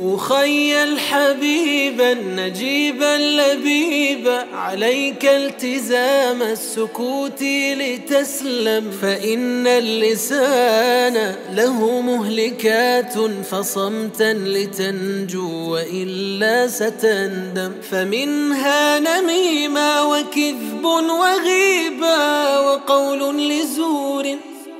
أخيل حبيبا نجيبا لبيبا عليك التزام السكوت لتسلم فإن اللسان له مهلكات فصمتا لتنجو وإلا ستندم فمنها نميمة وكذب وغيبة وقول لزور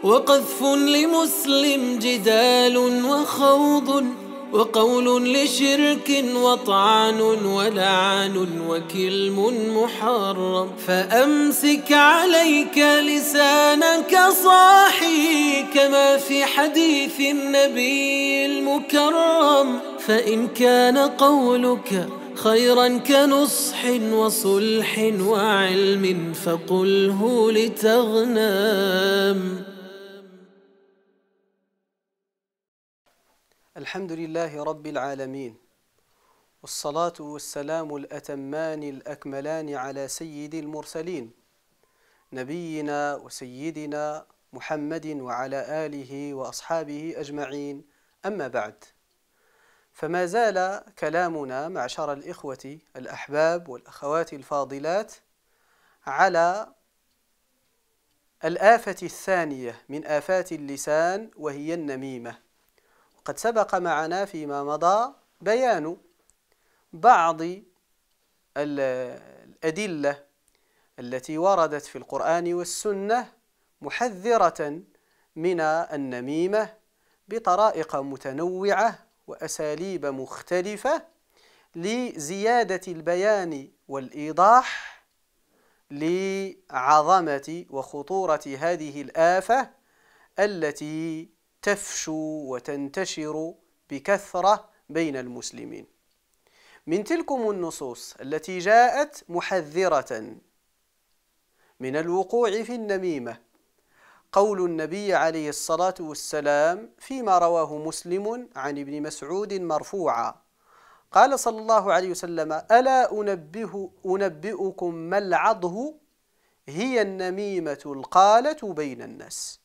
وقذف لمسلم جدال وخوض وقول لشرك وطعن ولعن وكلم محرم فأمسك عليك لسانك صاحي كما في حديث النبي المكرم فإن كان قولك خيرا كنصح وصلح وعلم فقله لتغنم الحمد لله رب العالمين والصلاة والسلام الأتمان الأكملان على سيد المرسلين نبينا وسيدنا محمد وعلى آله وأصحابه أجمعين أما بعد فما زال كلامنا معشر الإخوة الأحباب والأخوات الفاضلات على الآفة الثانية من آفات اللسان وهي النميمة وقد سبق معنا فيما مضى بيان بعض الأدلة التي وردت في القرآن والسنة محذرة من النميمة بطرائق متنوعة وأساليب مختلفة لزيادة البيان والإيضاح لعظمة وخطورة هذه الآفة التي تفشو وتنتشر بكثرة بين المسلمين من تلكم النصوص التي جاءت محذرة من الوقوع في النميمة قول النبي عليه الصلاة والسلام فيما رواه مسلم عن ابن مسعود مرفوعا قال صلى الله عليه وسلم ألا أنبه أنبئكم ما العضه هي النميمة القالة بين الناس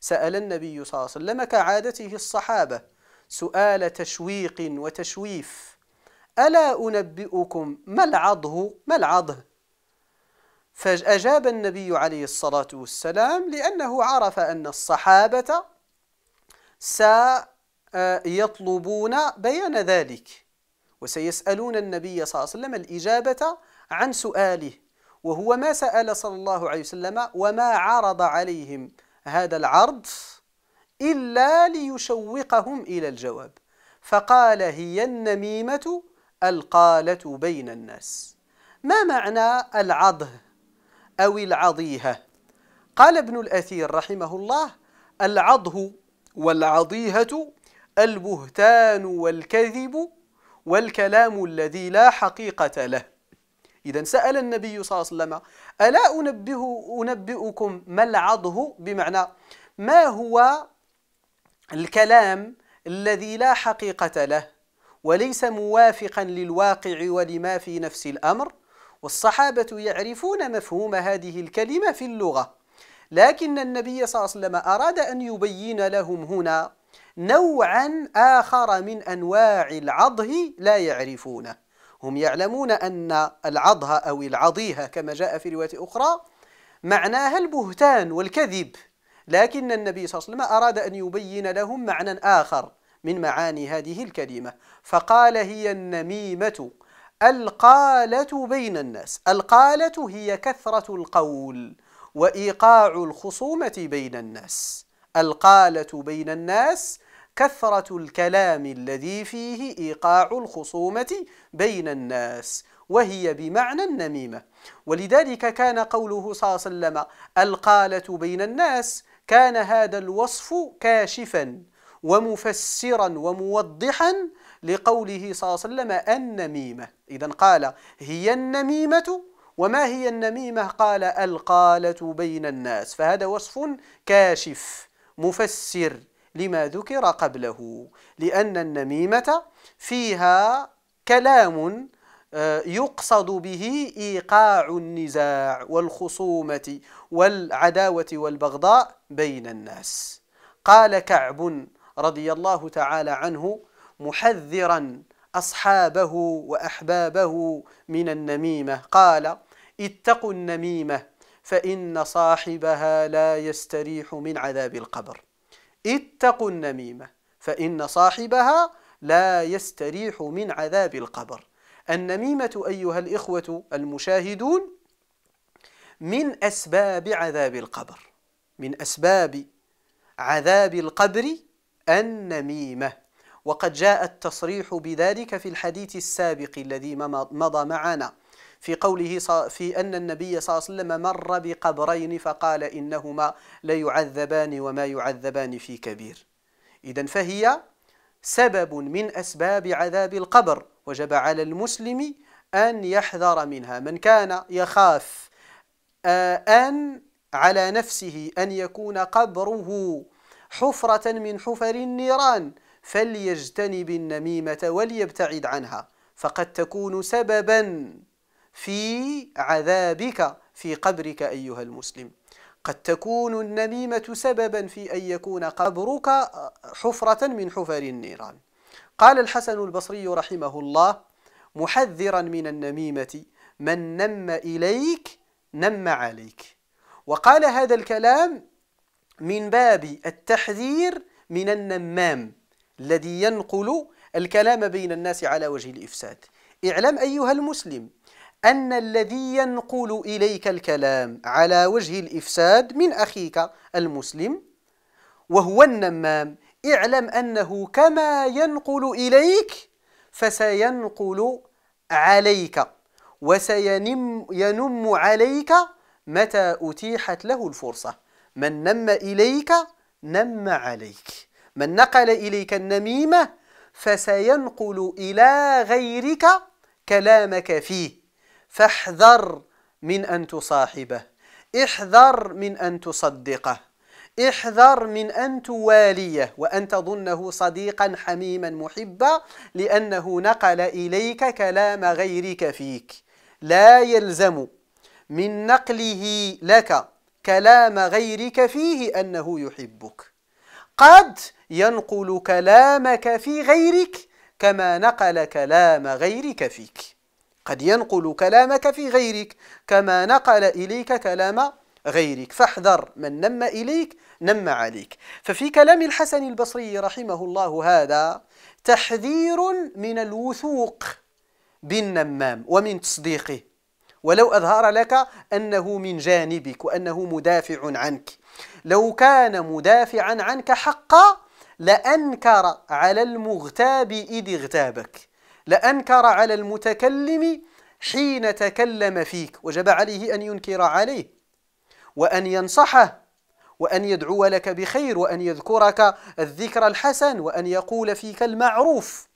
سأل النبي صلى الله عليه وسلم كعادته الصحابة سؤال تشويق وتشويف ألا أنبئكم ما العضه ما العضه فأجاب النبي عليه الصلاة والسلام لأنه عرف أن الصحابة سيطلبون آه، بيان ذلك وسيسألون النبي صلى الله عليه وسلم الإجابة عن سؤاله وهو ما سأل صلى الله عليه وسلم وما عرض عليهم هذا العرض إلا ليشوقهم إلى الجواب فقال هي النميمة القالة بين الناس ما معنى العضه أو العضيهة قال ابن الأثير رحمه الله العضه والعضيهة البهتان والكذب والكلام الذي لا حقيقة له إذا سأل النبي صلى الله عليه وسلم ألا أنبه أنبئكم ما العضه بمعنى ما هو الكلام الذي لا حقيقة له وليس موافقا للواقع ولما في نفس الأمر والصحابة يعرفون مفهوم هذه الكلمة في اللغة لكن النبي صلى الله عليه وسلم أراد أن يبين لهم هنا نوعا آخر من أنواع العضه لا يعرفونه هم يعلمون أن العضها أو العضيها كما جاء في رواية أخرى معناها البهتان والكذب لكن النبي صلى الله عليه وسلم أراد أن يبين لهم معنى آخر من معاني هذه الكلمة فقال هي النميمة القالة بين الناس القالة هي كثرة القول وإيقاع الخصومة بين الناس القالة بين الناس كثرة الكلام الذي فيه إيقاع الخصومة بين الناس وهي بمعنى النميمة ولذلك كان قوله صلى الله عليه وسلم القالة بين الناس كان هذا الوصف كاشفا ومفسرا وموضحا لقوله صلى الله عليه وسلم النميمة إذا قال هي النميمة وما هي النميمة قال القالة بين الناس فهذا وصف كاشف مفسر لما ذكر قبله لأن النميمة فيها كلام آه، يقصد به إيقاع النزاع والخصومة والعداوة والبغضاء بين الناس قال كعب رضي الله تعالى عنه محذرا أصحابه وأحبابه من النميمة قال اتقوا النميمة فإن صاحبها لا يستريح من عذاب القبر اتقوا النميمة فإن صاحبها لا يستريح من عذاب القبر النميمة أيها الإخوة المشاهدون من أسباب عذاب القبر من أسباب عذاب القبر النميمة وقد جاء التصريح بذلك في الحديث السابق الذي مضى معنا في قوله في أن النبي صلى الله عليه وسلم مر بقبرين فقال إنهما ليعذبان وما يعذبان في كبير إذا فهي سبب من أسباب عذاب القبر وجب على المسلم أن يحذر منها من كان يخاف أن على نفسه أن يكون قبره حفرة من حفر النيران فليجتنب النميمة وليبتعد عنها فقد تكون سببا في عذابك في قبرك أيها المسلم قد تكون النميمة سببا في أن يكون قبرك حفرة من حفر النيران قال الحسن البصري رحمه الله محذرا من النميمة من نم إليك نم عليك وقال هذا الكلام من باب التحذير من النمام الذي ينقل الكلام بين الناس على وجه الإفساد اعلم أيها المسلم أن الذي ينقل إليك الكلام على وجه الإفساد من أخيك المسلم وهو النمام اعلم أنه كما ينقل إليك فسينقل عليك وسينم ينم عليك متى أتيحت له الفرصة من نم إليك نم عليك من نقل إليك النميمة فسينقل إلى غيرك كلامك فيه فاحذر من أن تصاحبه احذر من أن تصدقه احذر من أن تواليه وأن تظنه صديقا حميما محبا لأنه نقل إليك كلام غيرك فيك لا يلزم من نقله لك كلام غيرك فيه أنه يحبك قد ينقل كلامك في غيرك كما نقل كلام غيرك فيك قد ينقل كلامك في غيرك كما نقل إليك كلام غيرك فاحذر من نم إليك نم عليك ففي كلام الحسن البصري رحمه الله هذا تحذير من الوثوق بالنمام ومن تصديقه ولو أظهر لك أنه من جانبك وأنه مدافع عنك لو كان مدافعا عنك حقا لأنكر على المغتاب إذ اغتابك لأنكر على المتكلم حين تكلم فيك وجب عليه أن ينكر عليه وأن ينصحه وأن يدعو لك بخير وأن يذكرك الذكر الحسن وأن يقول فيك المعروف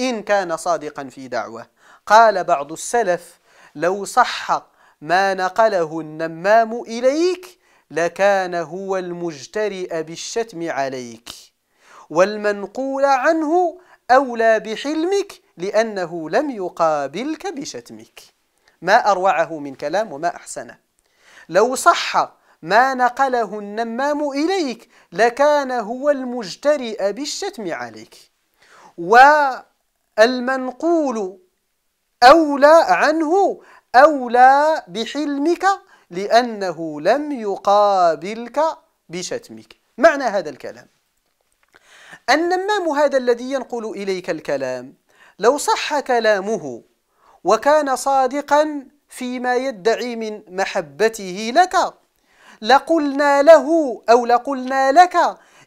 إن كان صادقا في دعوه قال بعض السلف لو صح ما نقله النمام إليك لكان هو المجترئ بالشتم عليك والمنقول عنه أولى بحلمك لأنه لم يقابلك بشتمك ما أروعه من كلام وما أحسنه لو صح ما نقله النمام إليك لكان هو المجترئ بالشتم عليك والمنقول أولى عنه أولى بحلمك لأنه لم يقابلك بشتمك معنى هذا الكلام النمام هذا الذي ينقل إليك الكلام لو صح كلامه وكان صادقا فيما يدعي من محبته لك لقلنا له او لقلنا لك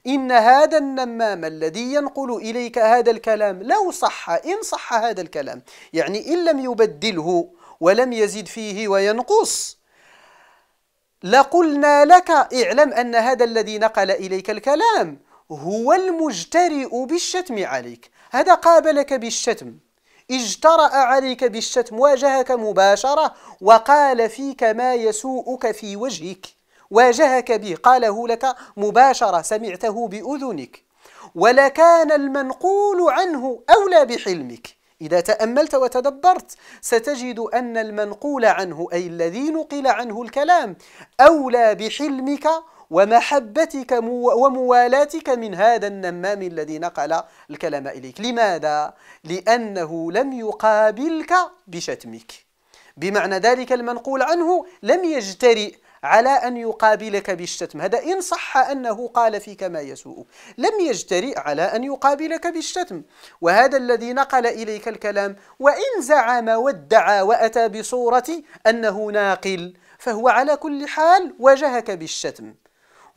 ان هذا النمام الذي ينقل اليك هذا الكلام لو صح ان صح هذا الكلام يعني ان لم يبدله ولم يزد فيه وينقص لقلنا لك اعلم ان هذا الذي نقل اليك الكلام هو المجترئ بالشتم عليك هذا قابلك بالشتم اجترأ عليك بالشتم واجهك مباشرة وقال فيك ما يسوءك في وجهك واجهك به قاله لك مباشرة سمعته بأذنك ولكان المنقول عنه أولى بحلمك إذا تأملت وتدبرت ستجد أن المنقول عنه أي الذي نقل عنه الكلام أولى بحلمك ومحبتك وموالاتك من هذا النمام الذي نقل الكلام إليك لماذا؟ لأنه لم يقابلك بشتمك بمعنى ذلك المنقول عنه لم يجترئ على أن يقابلك بالشتم هذا إن صح أنه قال فيك ما يسوء لم يجترئ على أن يقابلك بالشتم وهذا الذي نقل إليك الكلام وإن زعم وادعى وأتى بصورة أنه ناقل فهو على كل حال واجهك بالشتم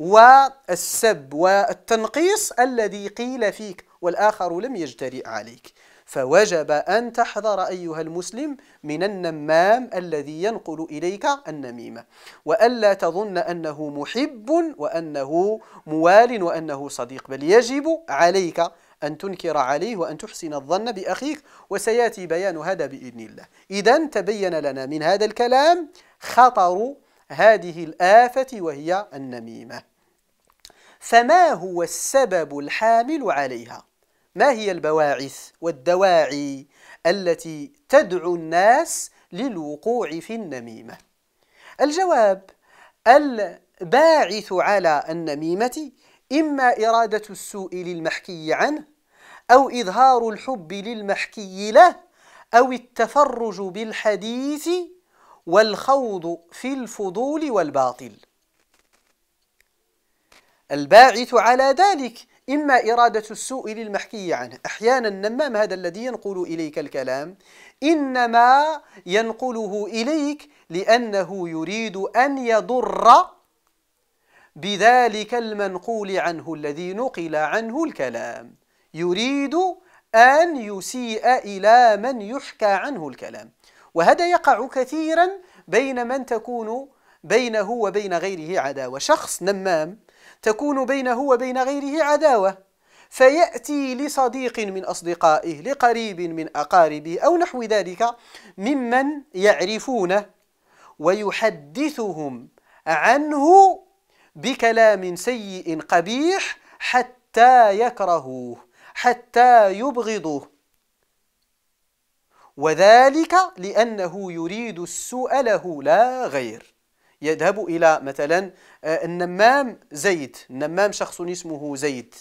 والسب والتنقيص الذي قيل فيك والآخر لم يجترئ عليك فوجب أن تحذر أيها المسلم من النمام الذي ينقل إليك النميمة وألا تظن أنه محب وأنه موال وأنه صديق بل يجب عليك أن تنكر عليه وأن تحسن الظن بأخيك وسيأتي بيان هذا بإذن الله إذا تبين لنا من هذا الكلام خطر هذه الآفة وهي النميمة فما هو السبب الحامل عليها ما هي البواعث والدواعي التي تدعو الناس للوقوع في النميمة الجواب الباعث على النميمة إما إرادة السوء للمحكي عنه أو إظهار الحب للمحكي له أو التفرج بالحديث والخوض في الفضول والباطل الباعث على ذلك إما إرادة السوء للمحكي عنه أحيانا النمام هذا الذي ينقل إليك الكلام إنما ينقله إليك لأنه يريد أن يضر بذلك المنقول عنه الذي نقل عنه الكلام يريد أن يسيء إلى من يحكى عنه الكلام وهذا يقع كثيرا بين من تكون بينه وبين غيره عداوة شخص نمام تكون بينه وبين غيره عداوة فيأتي لصديق من أصدقائه لقريب من أقاربه أو نحو ذلك ممن يعرفونه ويحدثهم عنه بكلام سيء قبيح حتى يكرهوه حتى يبغضوه وذلك لأنه يريد السوء له لا غير يذهب إلى مثلا آه، النمام زيد النمام شخص اسمه زيد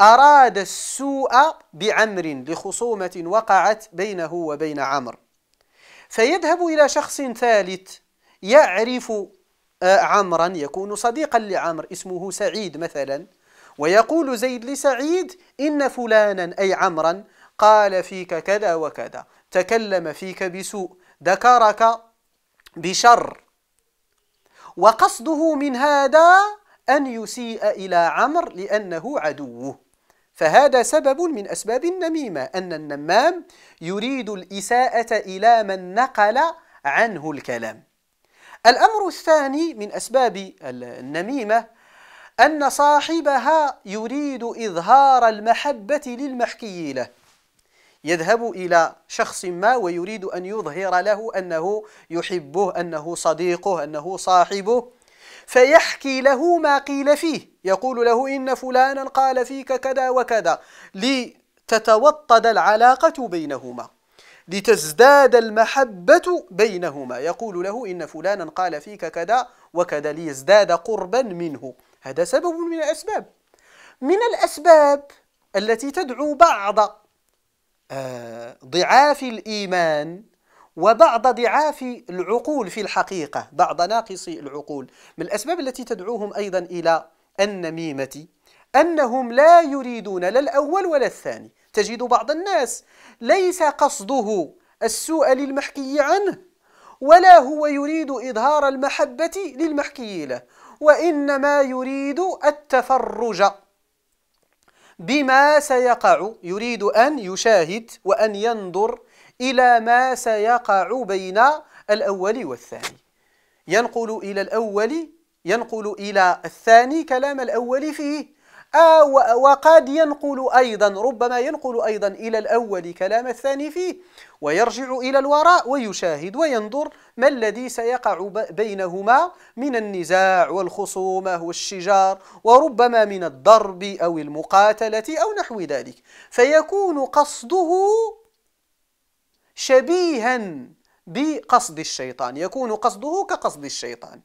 أراد السوء بعمر لخصومة وقعت بينه وبين عمرو فيذهب إلى شخص ثالث يعرف آه، عمرا يكون صديقا لعمر اسمه سعيد مثلا ويقول زيد لسعيد إن فلانا أي عمرا قال فيك كذا وكذا تكلم فيك بسوء ذكرك بشر وقصده من هذا أن يسيء إلى عمر لأنه عدوه فهذا سبب من أسباب النميمة أن النمام يريد الإساءة إلى من نقل عنه الكلام الأمر الثاني من أسباب النميمة أن صاحبها يريد إظهار المحبة للمحكي له يذهب إلى شخص ما ويريد أن يظهر له أنه يحبه أنه صديقه أنه صاحبه فيحكي له ما قيل فيه يقول له إن فلانا قال فيك كذا وكذا لتتوطد العلاقة بينهما لتزداد المحبة بينهما يقول له إن فلانا قال فيك كذا وكذا ليزداد قربا منه هذا سبب من الأسباب من الأسباب التي تدعو بعض آه، ضعاف الإيمان وبعض ضعاف العقول في الحقيقة بعض ناقصي العقول من الأسباب التي تدعوهم أيضا إلى النميمة أنهم لا يريدون لا الأول ولا الثاني تجد بعض الناس ليس قصده السوء للمحكي عنه ولا هو يريد إظهار المحبة للمحكي له وإنما يريد التفرج بما سيقع يريد أن يشاهد وأن ينظر إلى ما سيقع بين الأول والثاني ينقل إلى الأول ينقل إلى الثاني كلام الأول فيه آه، وقد ينقل أيضا ربما ينقل أيضا إلى الأول كلام الثاني فيه ويرجع إلى الوراء ويشاهد وينظر ما الذي سيقع بينهما من النزاع والخصومة والشجار وربما من الضرب أو المقاتلة أو نحو ذلك فيكون قصده شبيها بقصد الشيطان يكون قصده كقصد الشيطان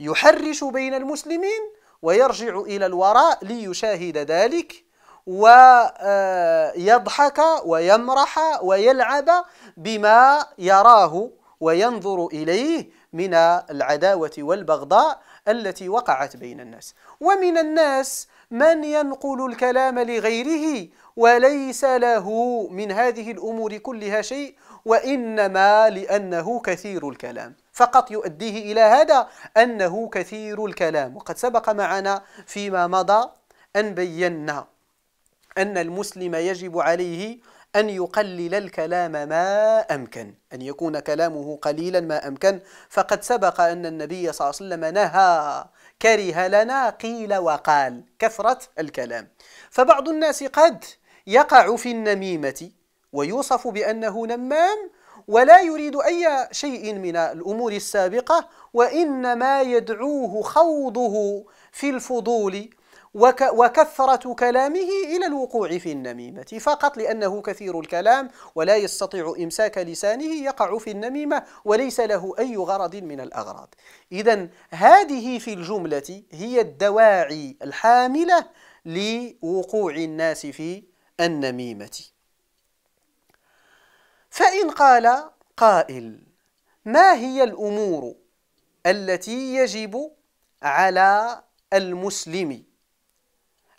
يحرش بين المسلمين ويرجع إلى الوراء ليشاهد ذلك ويضحك آه، ويمرح ويلعب بما يراه وينظر إليه من العداوة والبغضاء التي وقعت بين الناس ومن الناس من ينقل الكلام لغيره وليس له من هذه الأمور كلها شيء وإنما لأنه كثير الكلام فقط يؤديه إلى هذا أنه كثير الكلام وقد سبق معنا فيما مضى أن بينا أن المسلم يجب عليه أن يقلل الكلام ما أمكن أن يكون كلامه قليلا ما أمكن فقد سبق أن النبي صلى الله عليه وسلم نهى كره لنا قيل وقال كثرة الكلام فبعض الناس قد يقع في النميمة ويوصف بأنه نمام ولا يريد أي شيء من الأمور السابقة وإنما يدعوه خوضه في الفضول وك وكثرة كلامه إلى الوقوع في النميمة فقط لأنه كثير الكلام ولا يستطيع إمساك لسانه يقع في النميمة وليس له أي غرض من الأغراض إذا هذه في الجملة هي الدواعي الحاملة لوقوع الناس في النميمة فإن قال قائل ما هي الأمور التي يجب على المسلم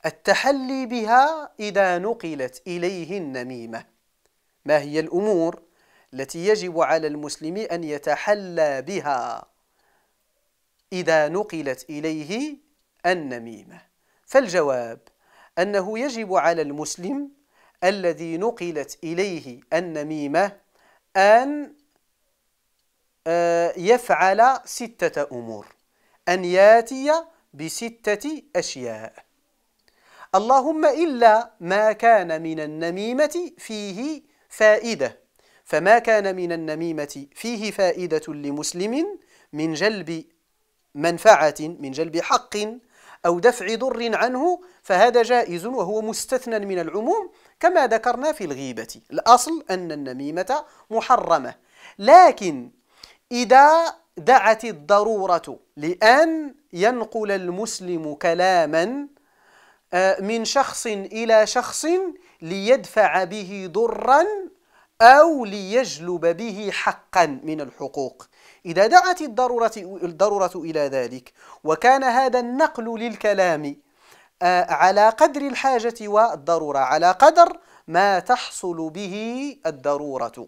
التحلي بها إذا نقلت إليه النميمة ما هي الأمور التي يجب على المسلم أن يتحلى بها إذا نقلت إليه النميمة فالجواب أنه يجب على المسلم الذي نقلت إليه النميمة أن آه، يفعل ستة أمور أن ياتي بستة أشياء اللهم إلا ما كان من النميمة فيه فائدة فما كان من النميمة فيه فائدة لمسلم من جلب منفعة من جلب حق أو دفع ضر عنه فهذا جائز وهو مستثنى من العموم كما ذكرنا في الغيبة الأصل أن النميمة محرمة لكن إذا دعت الضرورة لأن ينقل المسلم كلاما آه، من شخص إلى شخص ليدفع به ضرا أو ليجلب به حقا من الحقوق إذا دعت الضرورة, الضرورة إلى ذلك وكان هذا النقل للكلام آه، على قدر الحاجة والضرورة على قدر ما تحصل به الضرورة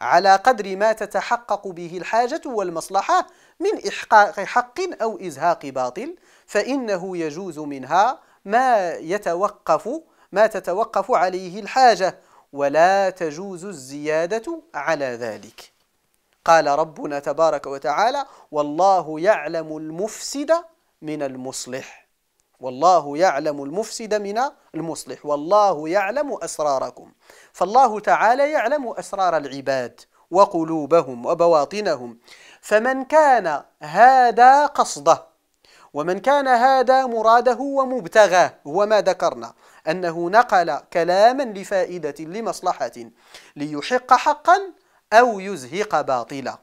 على قدر ما تتحقق به الحاجة والمصلحة من إحقاق حق أو إزهاق باطل فإنه يجوز منها ما يتوقف ما تتوقف عليه الحاجة ولا تجوز الزيادة على ذلك قال ربنا تبارك وتعالى والله يعلم المفسد من المصلح والله يعلم المفسد من المصلح والله يعلم أسراركم فالله تعالى يعلم أسرار العباد وقلوبهم وبواطنهم فمن كان هذا قصده ومن كان هذا مراده ومبتغاه هو ما ذكرنا أنه نقل كلاما لفائدة لمصلحة ليحق حقا أو يزهق باطلا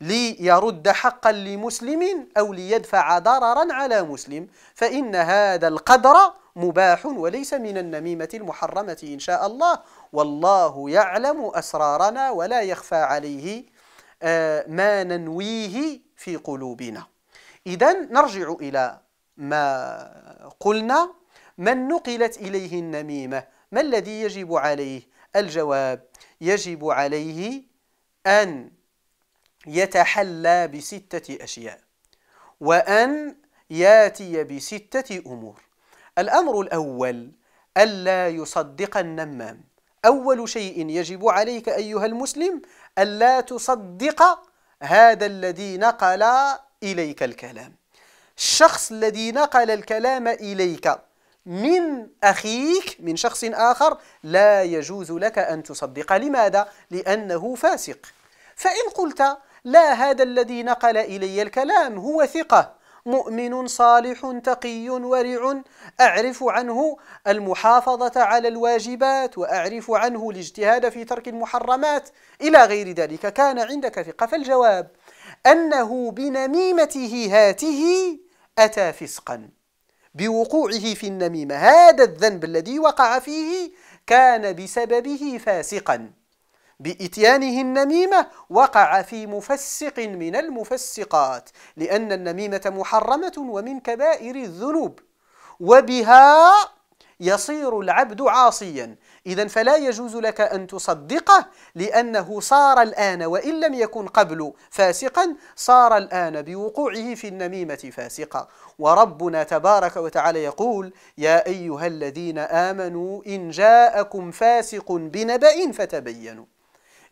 ليرد حقا لمسلم أو ليدفع ضررا على مسلم فإن هذا القدر مباح وليس من النميمة المحرمة إن شاء الله والله يعلم أسرارنا ولا يخفى عليه آه، ما ننويه في قلوبنا إذا نرجع إلى ما قلنا من نقلت إليه النميمة ما الذي يجب عليه الجواب يجب عليه أن يتحلى بستة أشياء وأن ياتي بستة أمور الأمر الأول ألا يصدق النمام أول شيء يجب عليك أيها المسلم ألا تصدق هذا الذي نقل إليك الكلام الشخص الذي نقل الكلام إليك من أخيك من شخص آخر لا يجوز لك أن تصدق لماذا؟ لأنه فاسق فإن قلت لا هذا الذي نقل إلي الكلام هو ثقة مؤمن صالح تقي ورع أعرف عنه المحافظة على الواجبات وأعرف عنه الاجتهاد في ترك المحرمات إلى غير ذلك كان عندك ثقة فالجواب أنه بنميمته هاته أتى فسقا بوقوعه في النميمة هذا الذنب الذي وقع فيه كان بسببه فاسقا بإتيانه النميمة وقع في مفسق من المفسقات لأن النميمة محرمة ومن كبائر الذنوب وبها يصير العبد عاصيا إذا فلا يجوز لك أن تصدقه لأنه صار الآن وإن لم يكن قبل فاسقا صار الآن بوقوعه في النميمة فاسقا وربنا تبارك وتعالى يقول يا أيها الذين آمنوا إن جاءكم فاسق بنبأ فتبينوا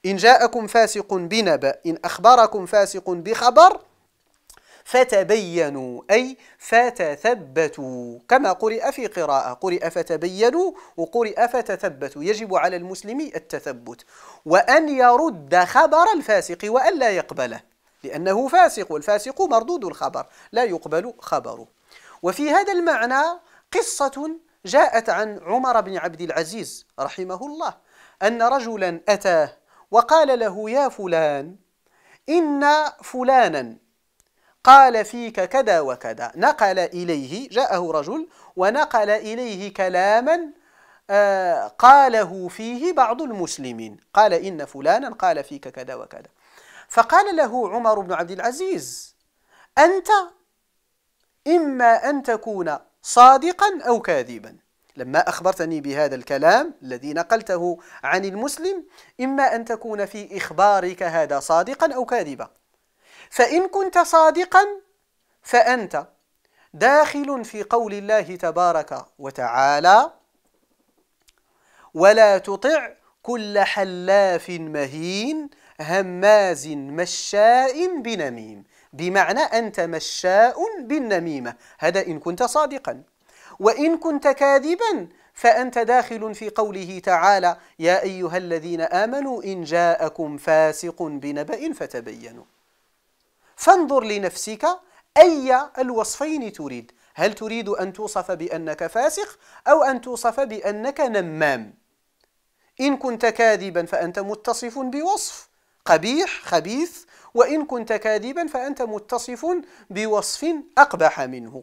إن جاءكم فاسق بنبأ إن أخبركم فاسق بخبر فتبينوا أي فتثبتوا كما قرئ في قراءة قرئ فتبينوا وقرئ فتثبتوا يجب على المسلم التثبت وأن يرد خبر الفاسق وأن لا يقبله لأنه فاسق والفاسق مردود الخبر لا يقبل خبره وفي هذا المعنى قصة جاءت عن عمر بن عبد العزيز رحمه الله أن رجلا أتاه وقال له يا فلان إن فلانا قال فيك كذا وكذا نقل إليه جاءه رجل ونقل إليه كلاما آه، قاله فيه بعض المسلمين قال إن فلانا قال فيك كذا وكذا فقال له عمر بن عبد العزيز أنت إما أن تكون صادقا أو كاذبا لما أخبرتني بهذا الكلام الذي نقلته عن المسلم إما أن تكون في إخبارك هذا صادقا أو كاذبا فإن كنت صادقا فأنت داخل في قول الله تبارك وتعالى ولا تطع كل حلاف مهين هماز مشاء بنميم بمعنى أنت مشاء بالنميمة هذا إن كنت صادقا وإن كنت كاذبا فأنت داخل في قوله تعالى يا أيها الذين آمنوا إن جاءكم فاسق بنبأ فتبينوا فانظر لنفسك أي الوصفين تريد هل تريد أن توصف بأنك فاسق أو أن توصف بأنك نمام إن كنت كاذبا فأنت متصف بوصف قبيح خبيث وإن كنت كاذبا فأنت متصف بوصف أقبح منه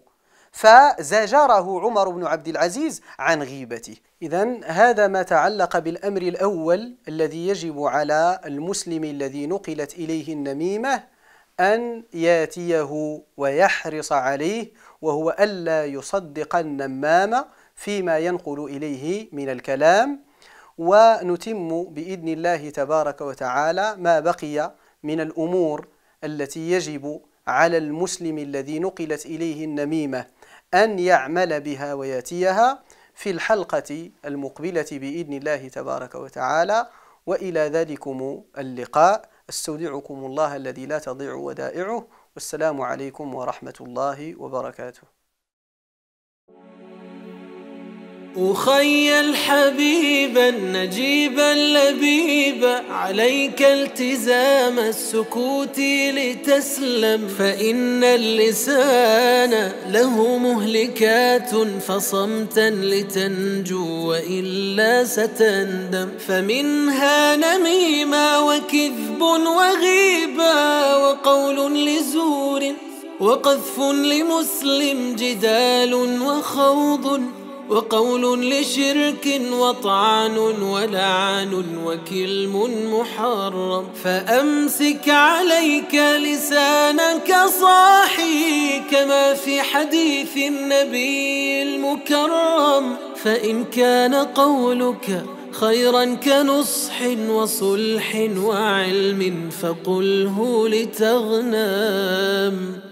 فزجره عمر بن عبد العزيز عن غيبته إذا هذا ما تعلق بالأمر الأول الذي يجب على المسلم الذي نقلت إليه النميمة أن ياتيه ويحرص عليه وهو ألا يصدق النمام فيما ينقل إليه من الكلام ونتم بإذن الله تبارك وتعالى ما بقي من الأمور التي يجب على المسلم الذي نقلت إليه النميمة أن يعمل بها وياتيها في الحلقة المقبلة بإذن الله تبارك وتعالى وإلى ذلكم اللقاء استودعكم الله الذي لا تضيع ودائعه والسلام عليكم ورحمة الله وبركاته أخيل حبيبا نجيبا لبيبا عليك التزام السكوت لتسلم فإن اللسان له مهلكات فصمتا لتنجو وإلا ستندم فمنها نميمة وكذب وغيبة وقول لزور وقذف لمسلم جدال وخوض وقول لشرك وطعن ولعن وكلم محرم فأمسك عليك لسانك صاحي كما في حديث النبي المكرم فإن كان قولك خيرا كنصح وصلح وعلم فقله لتغنم